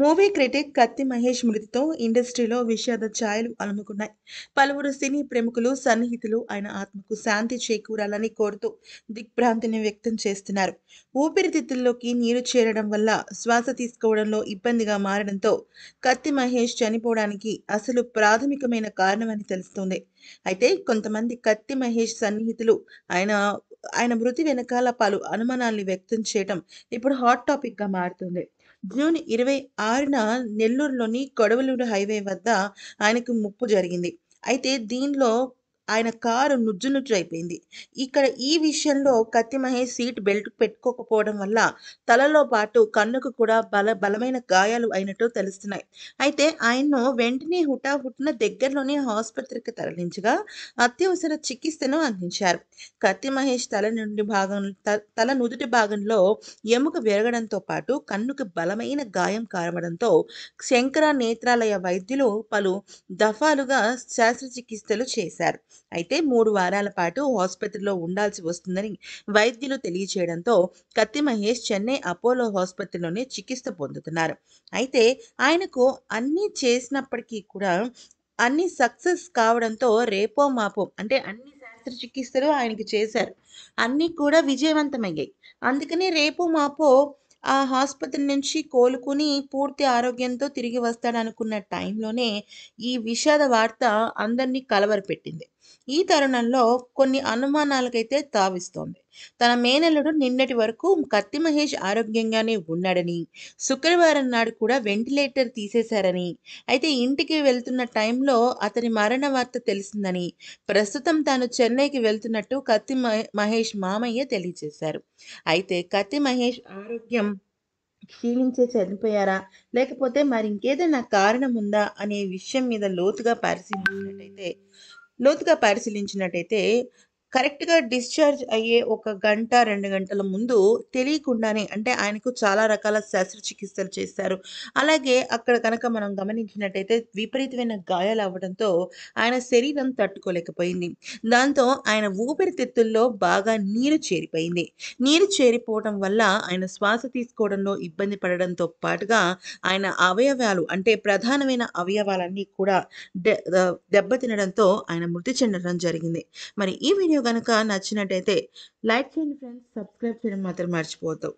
movie critic కత్తి మహేష్ మృతితో ఇండస్ట్రీలో విషాద ఛాయలు అలుముకున్నాయి పలువురు సినీ ప్రముఖులు సన్నిహితులు ఆయన ఆత్మకు శాంతి చేకూరాలని కోరుతూ దిగ్భ్రాంతిని వ్యక్తం చేస్తున్నారు ఊపిరితిత్తుల్లోకి నీరు చేరడం వల్ల శ్వాస తీసుకోవడంలో ఇబ్బందిగా మారడంతో కత్తి మహేష్ చనిపోవడానికి అసలు ప్రాథమికమైన కారణమని తెలుస్తోంది అయితే కొంతమంది కత్తి మహేష్ సన్నిహితులు ఆయన ఆయన మృతి వెనకాల పలు అనుమానాల్ని వ్యక్తం చేయడం ఇప్పుడు హాట్ టాపిక్గా మారుతుంది జూన్ ఇరవై ఆరున నెల్లూరులోని కొడవలూరు హైవే వద్ద ఆయనకు ముప్పు జరిగింది అయితే దీనిలో ఆయన కారు నుజ్జు నుజ్జు అయిపోయింది ఇక్కడ ఈ విషయంలో కత్తి మహేష్ సీట్ బెల్ట్ పెట్టుకోకపోవడం వల్ల తలలో పాటు కన్నుకు కూడా బల బలమైన గాయాలు అయినట్టు తెలుస్తున్నాయి అయితే ఆయన్ను వెంటనే హుటాహుటిన దగ్గరలోనే ఆసుపత్రికి తరలించగా అత్యవసర చికిత్సను అందించారు కత్తి మహేష్ తల నుండి భాగం తల నుదుటి భాగంలో ఎముక విరగడంతో పాటు కన్నుకు బలమైన గాయం కారవడంతో శంకర నేత్రాలయ వైద్యులు పలు దఫాలుగా శస్త్రచికిత్సలు చేశారు అయితే మూడు వారాల పాటు ఆసుపత్రిలో ఉండాల్సి వస్తుందని వైద్యులు తెలియచేయడంతో కత్తి మహేష్ చెన్నై అపోలో ఆసుపత్రిలోనే చికిత్స పొందుతున్నారు అయితే ఆయనకు అన్నీ చేసినప్పటికీ కూడా అన్ని సక్సెస్ కావడంతో రేపో మాపో అంటే అన్ని శస్త్రచికిత్సలు ఆయనకి చేశారు అన్నీ కూడా విజయవంతమయ్యాయి అందుకని రేపు మాపో ఆ ఆసుపత్రి నుంచి కోలుకుని పూర్తి ఆరోగ్యంతో తిరిగి వస్తాడనుకున్న టైంలోనే ఈ విషాద వార్త అందరినీ కలవరపెట్టింది ఈ తరుణంలో కొన్ని అనుమానాలకైతే తావిస్తోంది తన మేనల్లుడు నిన్నటి వరకు కత్తి మహేష్ ఆరోగ్యంగానే ఉన్నాడని శుక్రవారం నాడు కూడా వెంటిలేటర్ తీసేశారని అయితే ఇంటికి వెళ్తున్న టైంలో అతని మరణ వార్త తెలిసిందని ప్రస్తుతం తాను చెన్నైకి వెళ్తున్నట్టు కత్తి మహేష్ మామయ్య తెలియజేశారు అయితే కత్తి మహేష్ ఆరోగ్యం క్షీణించే చనిపోయారా లేకపోతే మరింకేదైనా కారణం ఉందా అనే విషయం మీద లోతుగా పరిశీలించినట్టయితే లోతుగా పరిశీలించినట్టయితే కరెక్ట్గా డిశ్చార్జ్ అయ్యే ఒక గంట రెండు గంటల ముందు తెలియకుండానే అంటే ఆయనకు చాలా రకాల శస్త్రచికిత్సలు చేశారు అలాగే అక్కడ కనుక మనం గమనించినట్టయితే విపరీతమైన గాయాలు అవ్వడంతో ఆయన శరీరం తట్టుకోలేకపోయింది దాంతో ఆయన ఊపిరితిత్తుల్లో బాగా నీరు చేరిపోయింది నీరు చేరిపోవడం వల్ల ఆయన శ్వాస తీసుకోవడంలో ఇబ్బంది పడడంతో పాటుగా ఆయన అవయవాలు అంటే ప్రధానమైన అవయవాలన్నీ కూడా దెబ్బతినడంతో ఆయన మృతి చెందడం జరిగింది మరి ఈ వీడియో వీడియో కనుక నచ్చినట్టయితే లైక్ చేయండి ఫ్రెండ్స్ సబ్స్క్రైబ్ చేయడం మాత్రం మర్చిపోతావు